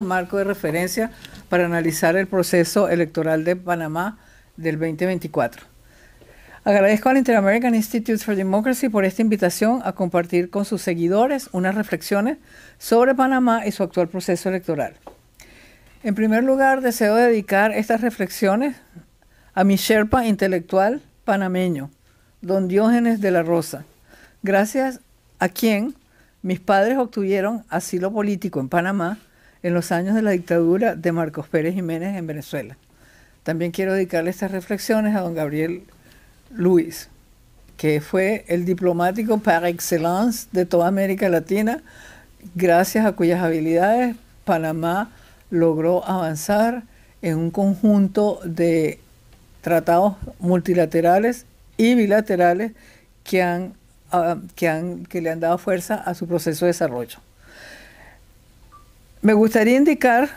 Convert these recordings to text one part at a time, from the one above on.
marco de referencia para analizar el proceso electoral de Panamá del 2024. Agradezco al inter Institute for Democracy por esta invitación a compartir con sus seguidores unas reflexiones sobre Panamá y su actual proceso electoral. En primer lugar, deseo dedicar estas reflexiones a mi Sherpa intelectual panameño, don Diógenes de la Rosa, gracias a quien mis padres obtuvieron asilo político en Panamá en los años de la dictadura de Marcos Pérez Jiménez en Venezuela. También quiero dedicarle estas reflexiones a don Gabriel Luis, que fue el diplomático par excellence de toda América Latina, gracias a cuyas habilidades Panamá logró avanzar en un conjunto de tratados multilaterales y bilaterales que, ah, que le han dado fuerza a su proceso de desarrollo. Me gustaría indicar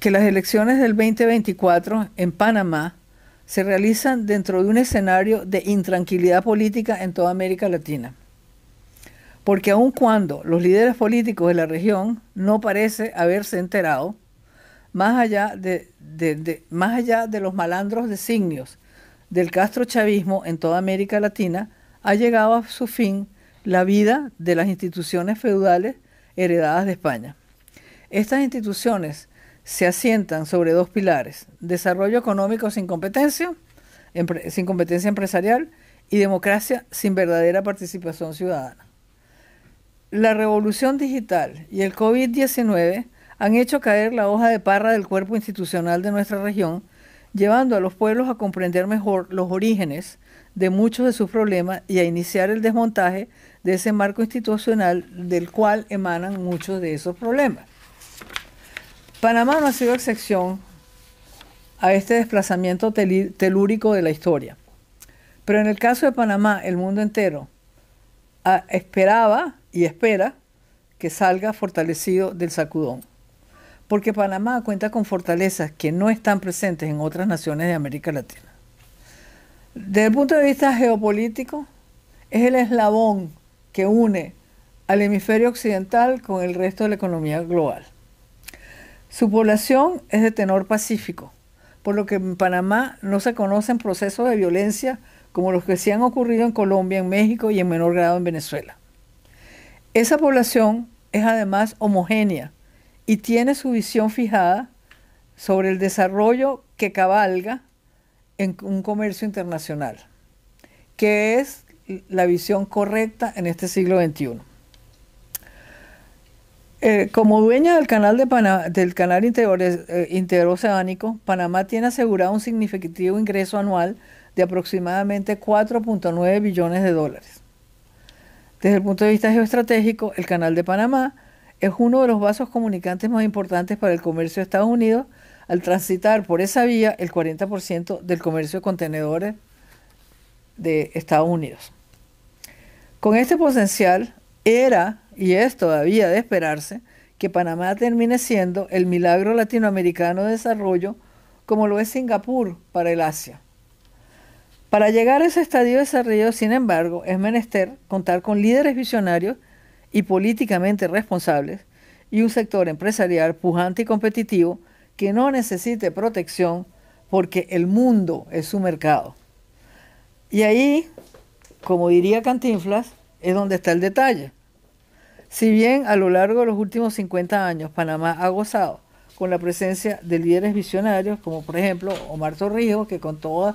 que las elecciones del 2024 en Panamá se realizan dentro de un escenario de intranquilidad política en toda América Latina. Porque aun cuando los líderes políticos de la región no parece haberse enterado, más allá de, de los malandros designios del Chavismo en toda América Latina, ha llegado a su fin la vida de las instituciones feudales heredadas de España. Estas instituciones se asientan sobre dos pilares, desarrollo económico sin competencia, sin competencia empresarial y democracia sin verdadera participación ciudadana. La revolución digital y el COVID-19 han hecho caer la hoja de parra del cuerpo institucional de nuestra región, llevando a los pueblos a comprender mejor los orígenes de muchos de sus problemas y a iniciar el desmontaje de ese marco institucional del cual emanan muchos de esos problemas. Panamá no ha sido excepción a este desplazamiento telúrico de la historia. Pero en el caso de Panamá, el mundo entero ah, esperaba y espera que salga fortalecido del sacudón. Porque Panamá cuenta con fortalezas que no están presentes en otras naciones de América Latina. Desde el punto de vista geopolítico, es el eslabón que une al hemisferio occidental con el resto de la economía global. Su población es de tenor pacífico, por lo que en Panamá no se conocen procesos de violencia como los que se han ocurrido en Colombia, en México y en menor grado en Venezuela. Esa población es además homogénea y tiene su visión fijada sobre el desarrollo que cabalga en un comercio internacional, que es la visión correcta en este siglo XXI. Eh, como dueña del canal, del canal interoceánico, eh, Panamá tiene asegurado un significativo ingreso anual de aproximadamente 4.9 billones de dólares. Desde el punto de vista geoestratégico, el Canal de Panamá es uno de los vasos comunicantes más importantes para el comercio de Estados Unidos al transitar por esa vía el 40% del comercio de contenedores de Estados Unidos. Con este potencial era y es todavía de esperarse, que Panamá termine siendo el milagro latinoamericano de desarrollo como lo es Singapur para el Asia. Para llegar a ese estadio de desarrollo, sin embargo, es menester contar con líderes visionarios y políticamente responsables y un sector empresarial pujante y competitivo que no necesite protección porque el mundo es su mercado. Y ahí, como diría Cantinflas, es donde está el detalle. Si bien a lo largo de los últimos 50 años Panamá ha gozado con la presencia de líderes visionarios, como por ejemplo Omar Torrijos, que con todas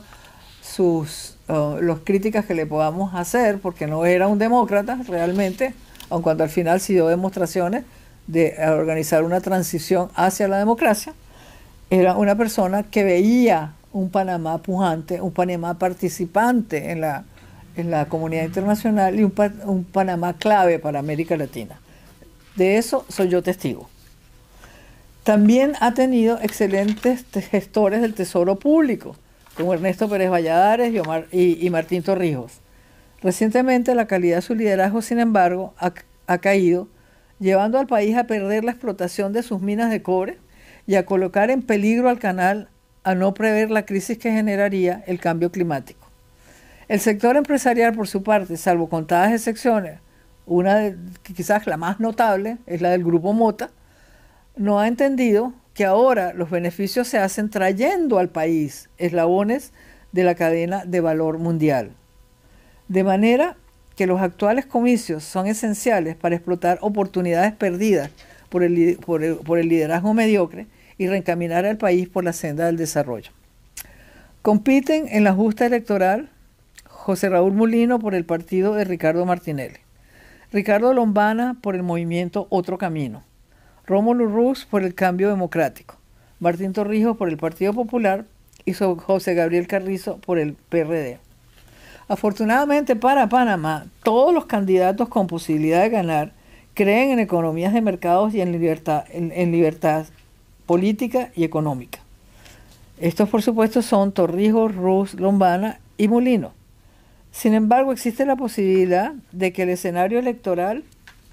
sus eh, críticas que le podamos hacer, porque no era un demócrata realmente, aun cuando al final sí dio demostraciones de eh, organizar una transición hacia la democracia, era una persona que veía un Panamá pujante, un Panamá participante en la en la comunidad internacional y un, Panamá clave para América Latina. De eso soy yo testigo. También ha tenido excelentes gestores del Tesoro Público, como Ernesto Pérez Valladares y, Martín Torrijos. Recientemente la calidad de su liderazgo, sin embargo, ha, ha, caído, llevando al país a perder la explotación de sus minas de cobre y a colocar en peligro al canal a no prever la crisis que generaría el cambio climático. El sector empresarial, por su parte, salvo contadas excepciones, una quizás la más notable es la del grupo Mota, no ha entendido que ahora los beneficios se hacen trayendo al país eslabones de la cadena de valor mundial. De manera que los actuales comicios son esenciales para explotar oportunidades perdidas por el, por el liderazgo mediocre y reencaminar al país por la senda del desarrollo. Compiten en la justa electoral José Raúl Mulino por el partido de Ricardo Martinelli, Ricardo Lombana por el movimiento Otro Camino, Rómulo Ruz por el Cambio Democrático, Martín Torrijos por el Partido Popular y José Gabriel Carrizo por el PRD. Afortunadamente para Panamá, todos los candidatos con posibilidad de ganar creen en economías de mercados y en libertad, libertad política y económica. Estos, por supuesto, son Torrijos, Ruz, Lombana y Mulino. Sin embargo, existe la posibilidad de que el escenario electoral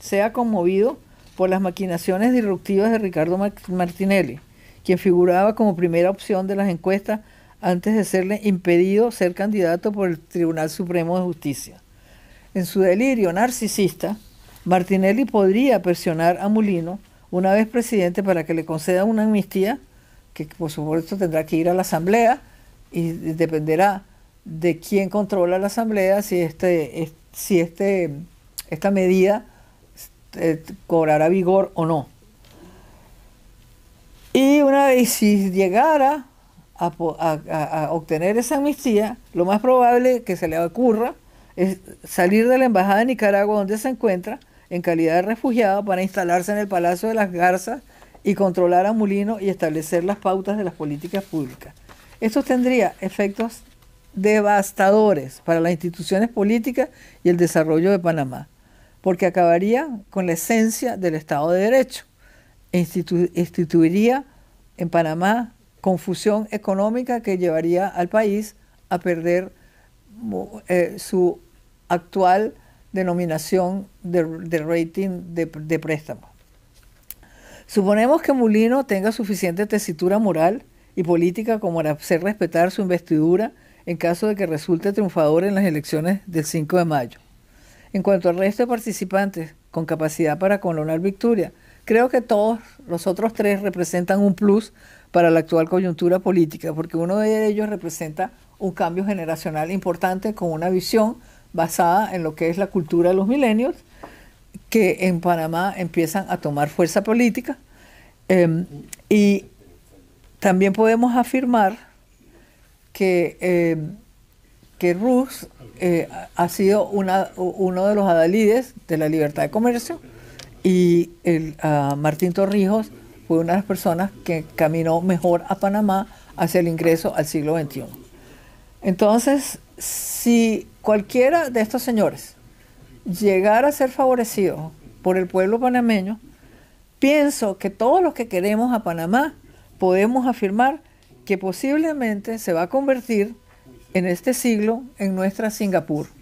sea conmovido por las maquinaciones disruptivas de Ricardo Martinelli, quien figuraba como primera opción de las encuestas antes de serle impedido ser candidato por el Tribunal Supremo de Justicia. En su delirio narcisista, Martinelli podría presionar a Mulino, una vez presidente, para que le conceda una amnistía, que por supuesto tendrá que ir a la Asamblea y dependerá de quién controla la Asamblea si, este, si este, esta medida este, cobrará vigor o no. Y una vez si llegara a, a, obtener esa amnistía, lo más probable que se le ocurra es salir de la Embajada de Nicaragua donde se encuentra en calidad de refugiado para instalarse en el Palacio de las Garzas y controlar a Mulino y establecer las pautas de las políticas públicas. Esto tendría efectos devastadores para las instituciones políticas y el desarrollo de Panamá, porque acabaría con la esencia del Estado de Derecho, e instituiría en Panamá confusión económica que llevaría al país a perder eh, su actual denominación de, rating de préstamo. Suponemos que Mulino tenga suficiente tesitura moral y política como para hacer respetar su investidura en caso de que resulte triunfador en las elecciones del 5 de mayo. En cuanto al resto de participantes con capacidad para colonar victoria, creo que todos los otros tres representan un plus para la actual coyuntura política, porque uno de ellos representa un cambio generacional importante con una visión basada en lo que es la cultura de los milenios, que en Panamá empiezan a tomar fuerza política. Em, y también podemos afirmar que, eh, que Rus eh, ha sido una, uno de los adalides de la libertad de comercio y el, ah, Martín Torrijos fue una de las personas que caminó mejor a Panamá hacia el ingreso al siglo XXI. Entonces, si cualquiera de estos señores llegara a ser favorecido por el pueblo panameño, pienso que todos los que queremos a Panamá podemos afirmar que posiblemente se va a convertir en este siglo en nuestra Singapur.